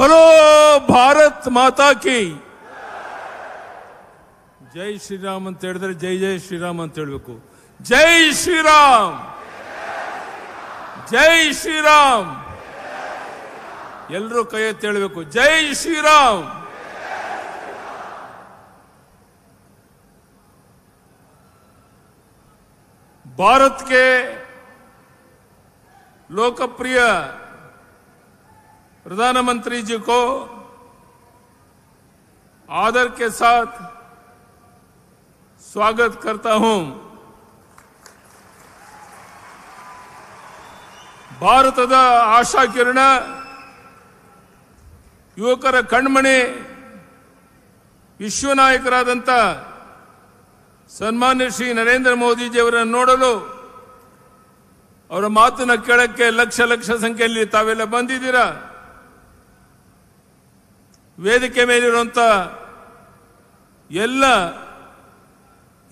ಬರೋ ಭಾರತ್ ಮಾತಾ ಕಿ ಜೈ ಶ್ರೀರಾಮ್ ಅಂತ ಹೇಳಿದ್ರೆ ಜೈ ಜೈ ಶ್ರೀರಾಮ್ ಅಂತ ಹೇಳ್ಬೇಕು ಜೈ ಶ್ರೀರಾಮ್ ಜೈ ಶ್ರೀರಾಮ್ ಎಲ್ಲರೂ ಕೈ ಎತ್ತಿ ಜೈ ಶ್ರೀರಾಮ್ ಭಾರತ್ಗೆ ಲೋಕಪ್ರಿಯ ಪ್ರಧಾನಮಂತ್ರಿ ಜಿ ಕೋ ಆದರ್ ಕೆ साथ स्वागत ಕರ್ತಾ ಭಾರತದ ಆಶಾ ಕಿರಣ ಯುವಕರ ಕಣ್ಮಣಿ ವಿಶ್ವನಾಯಕರಾದಂತ ಸನ್ಮಾನ್ಯ ಶ್ರೀ ನರೇಂದ್ರ ಮೋದಿಜಿಯವರನ್ನು ನೋಡಲು ಅವರ ಮಾತಿನ ಕೆಳಕ್ಕೆ ಲಕ್ಷ ಲಕ್ಷ ಸಂಖ್ಯೆಯಲ್ಲಿ ತಾವೆಲ್ಲ ಬಂದಿದ್ದೀರಾ ವೇದಿಕೆ ಮೇಲಿರುವಂಥ ಎಲ್ಲ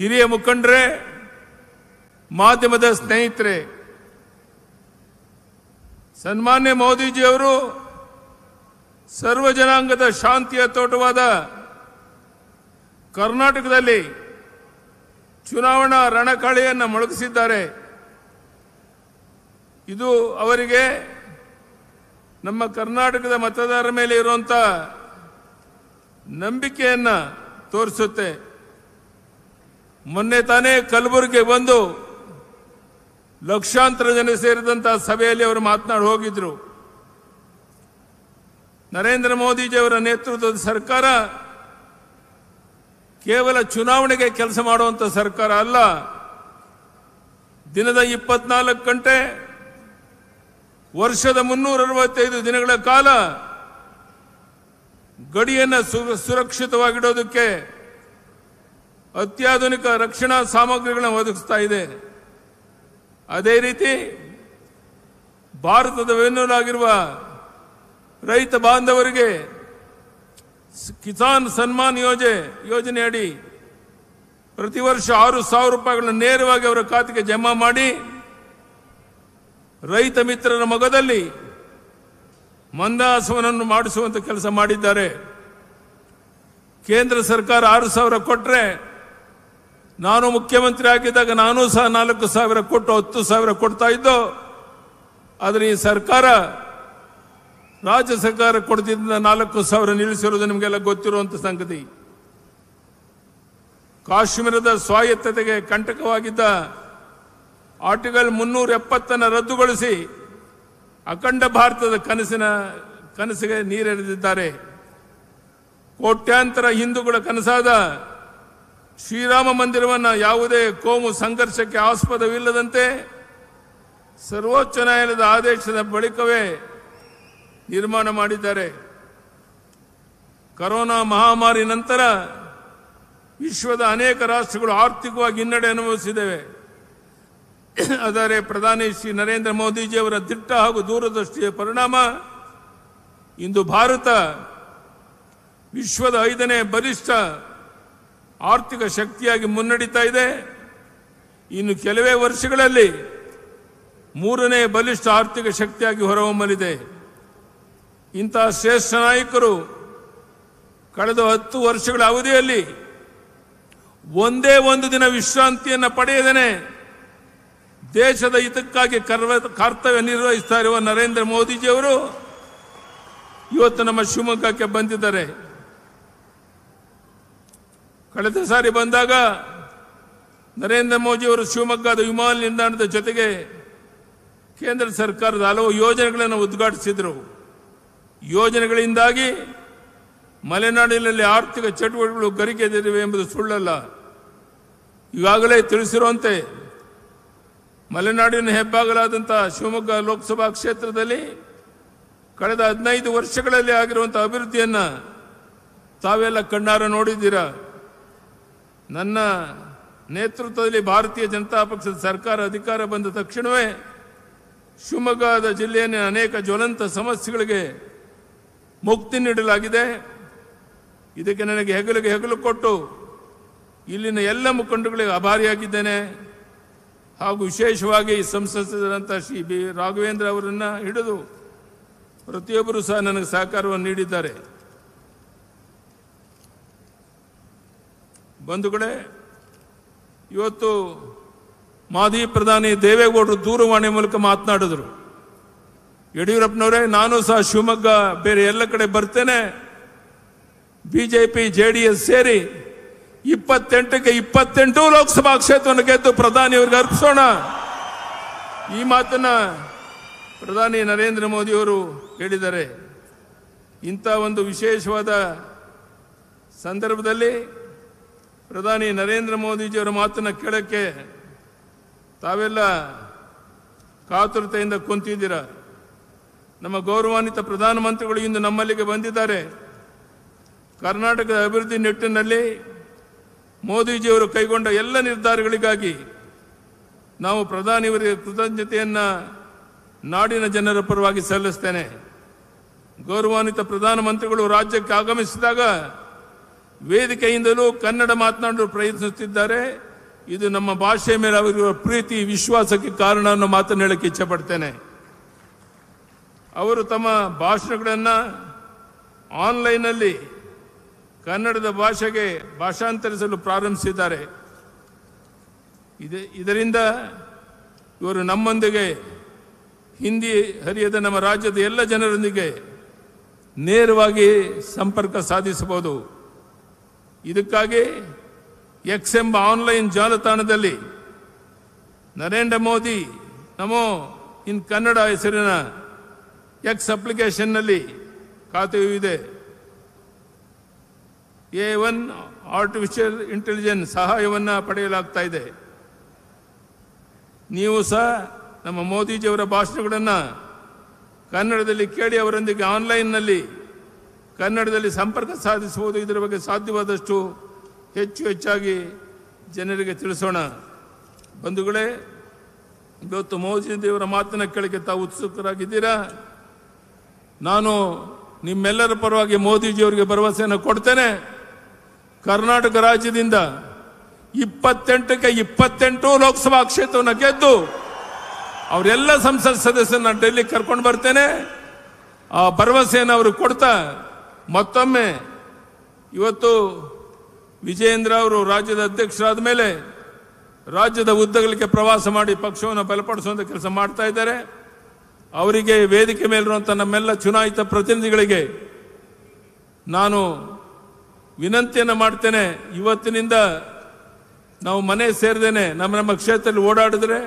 ಹಿರಿಯ ಮುಖಂಡರೇ ಮಾಧ್ಯಮದ ಸ್ನೇಹಿತರೆ ಸನ್ಮಾನ್ಯ ಮೋದಿಜಿಯವರು ಸರ್ವ ಜನಾಂಗದ ಶಾಂತಿಯ ತೋಟವಾದ ಕರ್ನಾಟಕದಲ್ಲಿ ಚುನಾವಣಾ ರಣಕಾಳಿಯನ್ನು ಮೊಳಗಿಸಿದ್ದಾರೆ ಇದು ಅವರಿಗೆ ನಮ್ಮ ಕರ್ನಾಟಕದ ಮತದಾರರ ಮೇಲೆ ಇರುವಂಥ ನಂಬಿಕೆಯನ್ನು ತೋರಿಸುತ್ತೆ ಮೊನ್ನೆ ತಾನೇ ಕಲಬುರಗಿ ಬಂದು ಲಕ್ಷಾಂತರ ಜನ ಸೇರಿದಂಥ ಸಭೆಯಲ್ಲಿ ಅವರು ಮಾತನಾಡಿ ಹೋಗಿದ್ರು ನರೇಂದ್ರ ಮೋದಿಜಿಯವರ ನೇತೃತ್ವದ ಸರ್ಕಾರ ಕೇವಲ ಚುನಾವಣೆಗೆ ಕೆಲಸ ಮಾಡುವಂಥ ಸರ್ಕಾರ ಅಲ್ಲ ದಿನದ ಇಪ್ಪತ್ನಾಲ್ಕು ಗಂಟೆ ವರ್ಷದ ಮುನ್ನೂರ ಅರವತ್ತೈದು ದಿನಗಳ ಕಾಲ ಗಡಿಯನ್ನು ಸುರಕ್ಷಿತವಾಗಿಡೋದಕ್ಕೆ ಅತ್ಯಾಧುನಿಕ ರಕ್ಷಣಾ ಸಾಮಗ್ರಿಗಳನ್ನು ಒದಗಿಸ್ತಾ ಇದೆ ಅದೇ ರೀತಿ ಭಾರತದ ವೆನ್ನೂರಾಗಿರುವ ರೈತ ಬಾಂಧವರಿಗೆ ಕಿಸಾನ್ ಸನ್ಮಾನ್ ಯೋಜನೆ ಯೋಜನೆಯಡಿ ಪ್ರತಿ ವರ್ಷ ಆರು ಸಾವಿರ ರೂಪಾಯಿಗಳನ್ನು ನೇರವಾಗಿ ಅವರ ಖಾತೆಗೆ ಜಮಾ ಮಾಡಿ ರೈತ ಮಿತ್ರರ ಮೊಗದಲ್ಲಿ ಮಂದಾಸವನನ್ನು ಮಾಡಿಸುವಂಥ ಕೆಲಸ ಮಾಡಿದ್ದಾರೆ ಕೇಂದ್ರ ಸರ್ಕಾರ ಆರು ಸಾವಿರ ಕೊಟ್ಟರೆ ನಾನು ಮುಖ್ಯಮಂತ್ರಿ ಆಗಿದ್ದಾಗ ನಾನು ಸಹ ನಾಲ್ಕು ಸಾವಿರ ಕೊಟ್ಟು ಹತ್ತು ಸಾವಿರ ಕೊಡ್ತಾ ಇದ್ದೋ ಆದರೆ ಈ ಸರ್ಕಾರ ರಾಜ್ಯ ಸರ್ಕಾರ ಕೊಡ್ತಿದ್ದ ನಾಲ್ಕು ಸಾವಿರ ನಿಲ್ಲಿಸಿರುವುದು ನಿಮಗೆಲ್ಲ ಗೊತ್ತಿರುವಂಥ ಸಂಗತಿ ಕಾಶ್ಮೀರದ ಸ್ವಾಯತ್ತತೆಗೆ ಕಂಟಕವಾಗಿದ್ದ ಆರ್ಟಿಕಲ್ ಮುನ್ನೂರ ಎಪ್ಪತ್ತನ್ನು ರದ್ದುಗೊಳಿಸಿ ಅಖಂಡ ಭಾರತದ ಕನಸಿನ ಕನಸಿಗೆ ನೀರೆರೆದಿದ್ದಾರೆ ಕೋಟ್ಯಾಂತರ ಹಿಂದೂಗಳ ಕನಸಾದ ಶ್ರೀರಾಮ ಮಂದಿರವನ್ನು ಯಾವುದೇ ಕೋಮು ಸಂಘರ್ಷಕ್ಕೆ ಆಸ್ಪದವಿಲ್ಲದಂತೆ ಸರ್ವೋಚ್ಚ ನ್ಯಾಯಾಲಯದ ಆದೇಶದ ಬಳಿಕವೇ ನಿರ್ಮಾಣ ಮಾಡಿದ್ದಾರೆ ಕರೋನಾ ಮಹಾಮಾರಿ ನಂತರ ವಿಶ್ವದ ಅನೇಕ ರಾಷ್ಟ್ರಗಳು ಆರ್ಥಿಕವಾಗಿ ಹಿನ್ನಡೆ ಅನುಭವಿಸಿದ್ದೇವೆ ಆದರೆ ಪ್ರಧಾನಿ ಶ್ರೀ ನರೇಂದ್ರ ಮೋದಿಜಿಯವರ ದಿಟ್ಟ ಹಾಗೂ ದೂರದೃಷ್ಟಿಯ ಪರಿಣಾಮ ಇಂದು ಭಾರತ ವಿಶ್ವದ ಐದನೇ ಬಲಿಷ್ಠ ಆರ್ಥಿಕ ಶಕ್ತಿಯಾಗಿ ಮುನ್ನಡೀತಾ ಇದೆ ಇನ್ನು ಕೆಲವೇ ವರ್ಷಗಳಲ್ಲಿ ಮೂರನೇ ಬಲಿಷ್ಠ ಆರ್ಥಿಕ ಶಕ್ತಿಯಾಗಿ ಹೊರಹೊಮ್ಮಲಿದೆ ಇಂತಹ ಶ್ರೇಷ್ಠ ನಾಯಕರು ಕಳೆದ ಹತ್ತು ವರ್ಷಗಳ ಅವಧಿಯಲ್ಲಿ ಒಂದೇ ಒಂದು ದಿನ ವಿಶ್ರಾಂತಿಯನ್ನು ಪಡೆಯದೇನೆ ದೇಶದ ಹಿತಕ್ಕಾಗಿ ಕರ್ವ ಕರ್ತವ್ಯ ನಿರ್ವಹಿಸ್ತಾ ಇರುವ ನರೇಂದ್ರ ಮೋದಿಜಿಯವರು ಇವತ್ತು ನಮ್ಮ ಶಿವಮೊಗ್ಗಕ್ಕೆ ಬಂದಿದ್ದಾರೆ ಕಳೆದ ಸಾರಿ ಬಂದಾಗ ನರೇಂದ್ರ ಮೋದಿಯವರು ಶಿವಮೊಗ್ಗದ ವಿಮಾನ ನಿಲ್ದಾಣದ ಜೊತೆಗೆ ಕೇಂದ್ರ ಸರ್ಕಾರದ ಹಲವು ಯೋಜನೆಗಳನ್ನು ಉದ್ಘಾಟಿಸಿದರು ಯೋಜನೆಗಳಿಂದಾಗಿ ಮಲೆನಾಡಿನಲ್ಲಿ ಆರ್ಥಿಕ ಚಟುವಟಿಕೆಗಳು ಗರಿಕೆದಿವೆ ಎಂಬುದು ಸುಳ್ಳಲ್ಲ ಈಗಾಗಲೇ ತಿಳಿಸಿರುವಂತೆ ಮಲೆನಾಡಿನ ಹೆಬ್ಬಾಗಲಾದಂಥ ಶಿವಮೊಗ್ಗ ಲೋಕಸಭಾ ಕ್ಷೇತ್ರದಲ್ಲಿ ಕಳೆದ ಹದಿನೈದು ವರ್ಷಗಳಲ್ಲಿ ಆಗಿರುವಂಥ ಅಭಿವೃದ್ಧಿಯನ್ನು ತಾವೆಲ್ಲ ಕಣ್ಣಾರ ನೋಡಿದ್ದೀರ ನನ್ನ ನೇತೃತ್ವದಲ್ಲಿ ಭಾರತೀಯ ಜನತಾ ಪಕ್ಷದ ಸರ್ಕಾರ ಅಧಿಕಾರ ಬಂದ ತಕ್ಷಣವೇ ಶಿವಮೊಗ್ಗದ ಜಿಲ್ಲೆಯಲ್ಲಿ ಅನೇಕ ಜ್ವಲಂತ ಸಮಸ್ಯೆಗಳಿಗೆ ಮುಕ್ತಿ ನೀಡಲಾಗಿದೆ ಇದಕ್ಕೆ ನನಗೆ ಹೆಗಲಿಗೆ ಹೆಗಲು ಕೊಟ್ಟು ಇಲ್ಲಿನ ಎಲ್ಲ ಮುಖಂಡಗಳಿಗೆ ಆಭಾರಿಯಾಗಿದ್ದೇನೆ ಹಾಗೂ ವಿಶೇಷವಾಗಿ ಸಂಸದರಂಥ ಶ್ರೀ ಬಿ ರಾಘವೇಂದ್ರ ಅವರನ್ನು ಹಿಡಿದು ಪ್ರತಿಯೊಬ್ಬರೂ ಸಹ ನನಗೆ ಸಹಕಾರವನ್ನು ನೀಡಿದ್ದಾರೆ ಬಂಧುಗಳೇ ಇವತ್ತು ಮಾಜಿ ಪ್ರಧಾನಿ ದೇವೇಗೌಡರು ದೂರವಾಣಿ ಮೂಲಕ ಮಾತನಾಡಿದರು ಯಡಿಯೂರಪ್ಪನವರೇ ನಾನು ಸಹ ಶಿವಮೊಗ್ಗ ಬೇರೆ ಎಲ್ಲ ಕಡೆ ಬರ್ತೇನೆ B J P J D S ಸೇರಿ ಇಪ್ಪತ್ತೆಂಟಕ್ಕೆ ಇಪ್ಪತ್ತೆಂಟು ಲೋಕಸಭಾ ಕ್ಷೇತ್ರವನ್ನು ಗೆದ್ದು ಪ್ರಧಾನಿಯವ್ರಿಗೆ ಅರ್ಪಿಸೋಣ ಈ ಮಾತನ್ನ ಪ್ರಧಾನಿ ನರೇಂದ್ರ ಮೋದಿಯವರು ಹೇಳಿದ್ದಾರೆ ಇಂಥ ಒಂದು ವಿಶೇಷವಾದ ಸಂದರ್ಭದಲ್ಲಿ ಪ್ರಧಾನಿ ನರೇಂದ್ರ ಮೋದಿಜಿಯವರ ಮಾತನ್ನು ಕೇಳೋಕ್ಕೆ ತಾವೆಲ್ಲ ಕಾತುರತೆಯಿಂದ ಕುಂತಿದ್ದೀರ ನಮ್ಮ ಗೌರವಾನ್ವಿತ ಪ್ರಧಾನಮಂತ್ರಿಗಳು ಇಂದು ನಮ್ಮಲ್ಲಿಗೆ ಬಂದಿದ್ದಾರೆ ಕರ್ನಾಟಕದ ಅಭಿವೃದ್ಧಿ ನಿಟ್ಟಿನಲ್ಲಿ ಮೋದಿಜಿಯವರು ಕೈಗೊಂಡ ಎಲ್ಲ ನಿರ್ಧಾರಗಳಿಗಾಗಿ ನಾವು ಪ್ರಧಾನಿಯವರಿಗೆ ಕೃತಜ್ಞತೆಯನ್ನು ನಾಡಿನ ಜನರ ಪರವಾಗಿ ಸಲ್ಲಿಸ್ತೇನೆ ಗೌರವಾನ್ವಿತ ಪ್ರಧಾನಮಂತ್ರಿಗಳು ರಾಜ್ಯಕ್ಕೆ ಆಗಮಿಸಿದಾಗ ವೇದಿಕೆಯಿಂದಲೂ ಕನ್ನಡ ಮಾತನಾಡಲು ಪ್ರಯತ್ನಿಸುತ್ತಿದ್ದಾರೆ ಇದು ನಮ್ಮ ಭಾಷೆ ಮೇಲೆ ಅವರಿರುವ ಪ್ರೀತಿ ವಿಶ್ವಾಸಕ್ಕೆ ಕಾರಣ ಅನ್ನೋ ಮಾತನ್ನು ಹೇಳಕ್ಕೆ ಇಚ್ಛಪಡ್ತೇನೆ ಅವರು ತಮ್ಮ ಭಾಷಣಗಳನ್ನು ಆನ್ಲೈನ್ನಲ್ಲಿ ಕನ್ನಡದ ಭಾಷೆಗೆ ಭಾಷಾಂತರಿಸಲು ಪ್ರಾರಂಭಿಸಿದ್ದಾರೆ ಇದರಿಂದ ಇವರು ನಮ್ಮೊಂದಿಗೆ ಹಿಂದಿ ಹರಿಯದ ನಮ್ಮ ರಾಜ್ಯದ ಎಲ್ಲ ಜನರೊಂದಿಗೆ ನೇರವಾಗಿ ಸಂಪರ್ಕ ಸಾಧಿಸಬಹುದು ಇದಕ್ಕಾಗಿ ಎಕ್ಸ್ ಎಂಬ ಆನ್ಲೈನ್ ಜಾಲತಾಣದಲ್ಲಿ ನರೇಂದ್ರ ಮೋದಿ ನಮೋ ಇನ್ ಕನ್ನಡ ಹೆಸರಿನ ಎಕ್ಸ್ ಅಪ್ಲಿಕೇಶನ್ನಲ್ಲಿ ಖಾತೆಯೂ ಇದೆ ಎ ಒನ್ ಆರ್ಟಿಫಿಷಿಯಲ್ ಇಂಟೆಲಿಜೆನ್ಸ್ ಸಹಾಯವನ್ನು ಪಡೆಯಲಾಗ್ತಾ ಇದೆ ನೀವು ಸಹ ನಮ್ಮ ಮೋದಿಜಿಯವರ ಭಾಷಣಗಳನ್ನು ಕನ್ನಡದಲ್ಲಿ ಕೇಳಿ ಅವರೊಂದಿಗೆ ಆನ್ಲೈನ್ನಲ್ಲಿ ಕನ್ನಡದಲ್ಲಿ ಸಂಪರ್ಕ ಸಾಧಿಸುವುದು ಇದರ ಬಗ್ಗೆ ಸಾಧ್ಯವಾದಷ್ಟು ಹೆಚ್ಚು ಹೆಚ್ಚಾಗಿ ಜನರಿಗೆ ತಿಳಿಸೋಣ ಬಂಧುಗಳೇ ಇವತ್ತು ಮೋದಿಜಿಯವರ ಮಾತಿನ ಕೇಳಕ್ಕೆ ತಾವು ಉತ್ಸುಕರಾಗಿದ್ದೀರಾ ನಾನು ನಿಮ್ಮೆಲ್ಲರ ಪರವಾಗಿ ಮೋದಿಜಿಯವರಿಗೆ ಭರವಸೆಯನ್ನು ಕೊಡ್ತೇನೆ ಕರ್ನಾಟಕ ರಾಜ್ಯದಿಂದ ಇಪ್ಪತ್ತೆಂಟಕ್ಕೆ ಇಪ್ಪತ್ತೆಂಟು ಲೋಕಸಭಾ ಕ್ಷೇತ್ರವನ್ನು ಗೆದ್ದು ಅವರೆಲ್ಲ ಸಂಸತ್ ಸದಸ್ಯರನ್ನ ಡೆಲ್ಲಿ ಕರ್ಕೊಂಡು ಬರ್ತೇನೆ ಆ ಭರವಸೆಯನ್ನು ಅವರು ಕೊಡ್ತಾ ಮತ್ತೊಮ್ಮೆ ಇವತ್ತು ವಿಜಯೇಂದ್ರ ಅವರು ರಾಜ್ಯದ ಅಧ್ಯಕ್ಷರಾದ ಮೇಲೆ ರಾಜ್ಯದ ಉದ್ದಗಳಿಗೆ ಪ್ರವಾಸ ಮಾಡಿ ಪಕ್ಷವನ್ನು ಬಲಪಡಿಸುವಂಥ ಕೆಲಸ ಮಾಡ್ತಾ ಇದ್ದಾರೆ ಅವರಿಗೆ ವೇದಿಕೆ ಮೇಲಿರುವಂಥ ನಮ್ಮೆಲ್ಲ ಚುನಾಯಿತ ಪ್ರತಿನಿಧಿಗಳಿಗೆ ನಾನು ವಿನಂತಿಯನ್ನು ಮಾಡ್ತೇನೆ ಇವತ್ತಿನಿಂದ ನಾವು ಮನೆ ಸೇರಿದೇನೆ ನಮ್ಮ ನಮ್ಮ ಕ್ಷೇತ್ರದಲ್ಲಿ ಓಡಾಡಿದ್ರೆ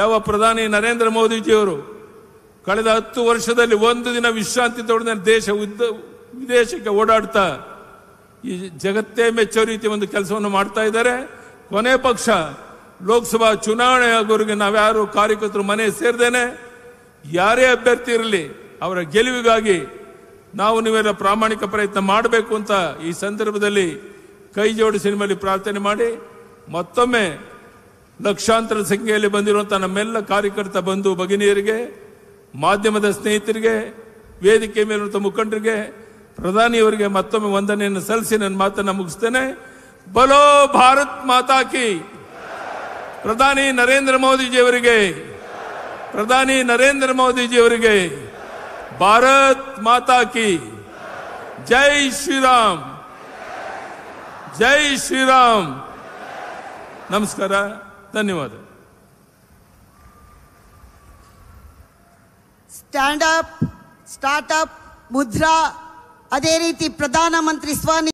ಯಾವ ಪ್ರಧಾನಿ ನರೇಂದ್ರ ಮೋದಿಜಿಯವರು ಕಳೆದ ಹತ್ತು ವರ್ಷದಲ್ಲಿ ಒಂದು ದಿನ ವಿಶ್ರಾಂತಿ ತೊಡೆದ ದೇಶ ಉದ್ದ ವಿದೇಶಕ್ಕೆ ಓಡಾಡ್ತಾ ಈ ಜಗತ್ತೇ ಮೆಚ್ಚೋ ರೀತಿ ಒಂದು ಕೆಲಸವನ್ನು ಮಾಡ್ತಾ ಇದ್ದಾರೆ ಕೊನೆ ಪಕ್ಷ ಲೋಕಸಭಾ ಚುನಾವಣೆ ಆಗೋರಿಗೆ ನಾವ್ಯಾರು ಕಾರ್ಯಕರ್ತರು ಮನೆ ಸೇರಿದೇನೆ ಯಾರೇ ಅಭ್ಯರ್ಥಿ ಇರಲಿ ಅವರ ಗೆಲುವಿಗಾಗಿ ನಾವು ನೀವೆಲ್ಲ ಪ್ರಾಮಾಣಿಕ ಪ್ರಯತ್ನ ಮಾಡಬೇಕು ಅಂತ ಈ ಸಂದರ್ಭದಲ್ಲಿ ಕೈ ಜೋಡಿಸಿ ನಿಮ್ಮಲ್ಲಿ ಪ್ರಾರ್ಥನೆ ಮಾಡಿ ಮತ್ತೊಮ್ಮೆ ಲಕ್ಷಾಂತರ ಸಂಖ್ಯೆಯಲ್ಲಿ ಬಂದಿರುವಂಥ ನಮ್ಮೆಲ್ಲ ಕಾರ್ಯಕರ್ತ ಬಂಧು ಭಗಿನಿಯರಿಗೆ ಮಾಧ್ಯಮದ ಸ್ನೇಹಿತರಿಗೆ ವೇದಿಕೆ ಮೇಲಿರುವಂಥ ಮುಖಂಡರಿಗೆ ಪ್ರಧಾನಿಯವರಿಗೆ ಮತ್ತೊಮ್ಮೆ ವಂದನೆಯನ್ನು ಸಲ್ಲಿಸಿ ನನ್ನ ಮಾತನ್ನು ಮುಗಿಸ್ತೇನೆ ಬಲೋ ಭಾರತ್ ಮಾತಾಕಿ ಪ್ರಧಾನಿ ನರೇಂದ್ರ ಮೋದಿಜಿಯವರಿಗೆ ಪ್ರಧಾನಿ ನರೇಂದ್ರ ಮೋದಿಜಿಯವರಿಗೆ भारत माता की जय श्री राम जय श्री राम नमस्कार धन्यवाद स्टैंड अप स्टार्टअप मुद्रा अदे रीति प्रधानमंत्री स्वानी